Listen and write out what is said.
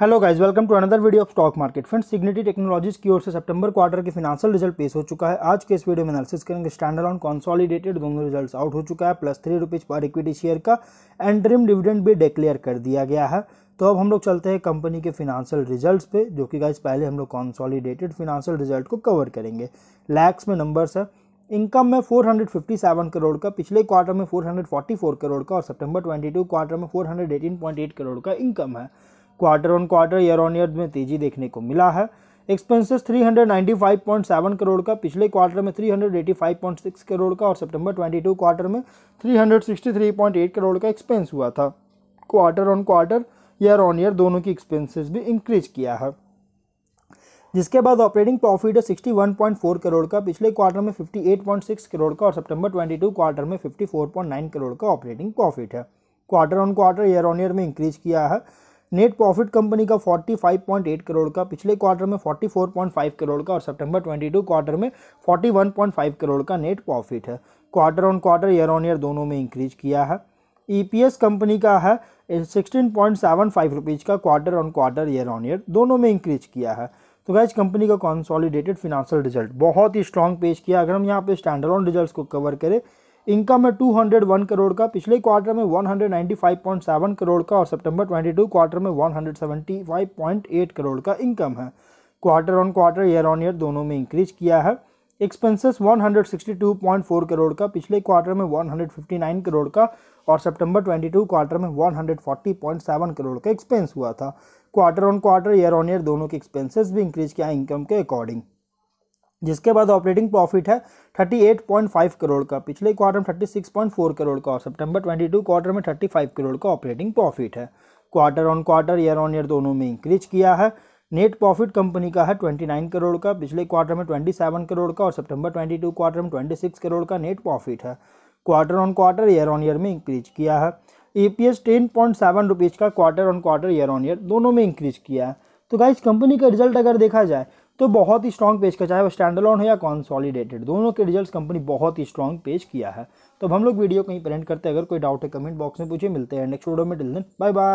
hello guys welcome to another video of stock market friends Signity Technologies की ओर से सितंबर क्वार्टर के फिनाशियल रिजल्ट पेश हो चुका है आज के इस वीडियो में एनालिसिस करेंगे स्टैंडर्ड ऑन कॉन्सॉलिडेटेड दोनों रिजल्ट्स आउट हो चुका है प्लस थ्री रुपीज़ पर इक्विटी शेयर का एंड्रीम डिविडेंड भी डिक्लेयर कर दिया गया है तो अब हम लोग चलते हैं कंपनी के फिनेंशियल रिजल्ट्स पे जो कि गाइज पहले हम लोग कॉन्सॉलीडेटेड फिनांशियल रिजल्ट को कवर करेंगे लैक्स में नंबर्स है इनकम में 457 करोड़ का पिछले क्वार्टर में 444 करोड़ का और सितंबर 22 क्वार्टर में 418.8 करोड़ का इनकम है quarter on quarter year on year में तेजी देखने को मिला है एक्सपेंसेस 395.7 करोड़ का पिछले क्वार्टर में 385.6 करोड़ का और सितंबर 22 क्वार्टर में 363.8 करोड़ का एक्सपेंस हुआ था quarter on quarter year on year दोनों की एक्सपेंसेस भी इंक्रीज किया है जिसके बाद ऑपरेटिंग प्रॉफिट है 61.4 करोड़ का पिछले क्वार्टर में 58.6 करोड़ का और सितंबर 22 क्वार्टर में 54.9 करोड़ का ऑपरेटिंग प्रॉफिट है quarter on quarter year on year में इंक्रीज किया है नेट प्रॉफिट कंपनी का 45.8 करोड़ का पिछले क्वार्टर में 44.5 करोड़ का और सितंबर 22 क्वार्टर में 41.5 करोड़ का नेट प्रॉफिट है quarter on quarter year on year दोनों में इंक्रीज किया है ईपीएस e कंपनी का है sixteen point seven five rupees का quarter on quarter year on year दोनों में इंक्रीज किया है तो गैज कंपनी का कॉन्सॉलिडेटेड फिनांशियल रिजल्ट बहुत ही स्ट्रॉन्ग पेश किया अगर हम यहाँ पे स्टैंडर्ड ऑन रिजल्ट को कवर करें इनकम है 201 करोड़ का पिछले क्वार्टर में 195.7 करोड़ का और सितंबर 22 क्वार्टर में 175.8 करोड़ का इनकम है quarter on quarter year on year दोनों में इंक्रीज किया है एक्सपेंसेस 162.4 करोड़ का पिछले क्वार्टर में 159 करोड़ का और सितंबर 22 क्वार्टर में 140.7 करोड़ का एक्सपेंस हुआ था quarter on quarter year on year दोनों के एक्सपेंसेस भी इंक्रीज किया इनकम के अकॉर्डिंग जिसके बाद ऑपरेटिंग प्रॉफिट है 38.5 करोड़ का पिछले क्वार्टर में 36.4 करोड़ का और सितंबर 22 क्वार्टर में 35 करोड़ का ऑपरेटिंग प्रॉफिट है quarter on quarter year on year दोनों में इंक्रीज किया है नेट प्रॉफिट कंपनी का है 29 करोड़ का पिछले क्वार्टर में 27 करोड़ का और सितंबर 22 क्वार्टर में 26 करोड़ का नेट प्रॉफिट है quarter on quarter year on year में इंक्रीज किया है E P S ten point seven rupees का quarter on quarter year on year दोनों में इंक्रीज किया है तो गाइज कंपनी का रिजल्ट अगर देखा जाए तो बहुत ही स्ट्रॉन्ग पेज का चाहे वो स्टैंड अलोन है या कॉन्सॉलीडेटेड दोनों के रिजल्ट कंपनी बहुत ही स्ट्रॉन्ग पेज किया है तो हम लोग वीडियो कहीं प्रेजेंट करते हैं अगर कोई डाउट है कमेंट बॉक्स में पूछे मिलते हैं नेक्स्ट वीडियो में टिल दिन बाय बाय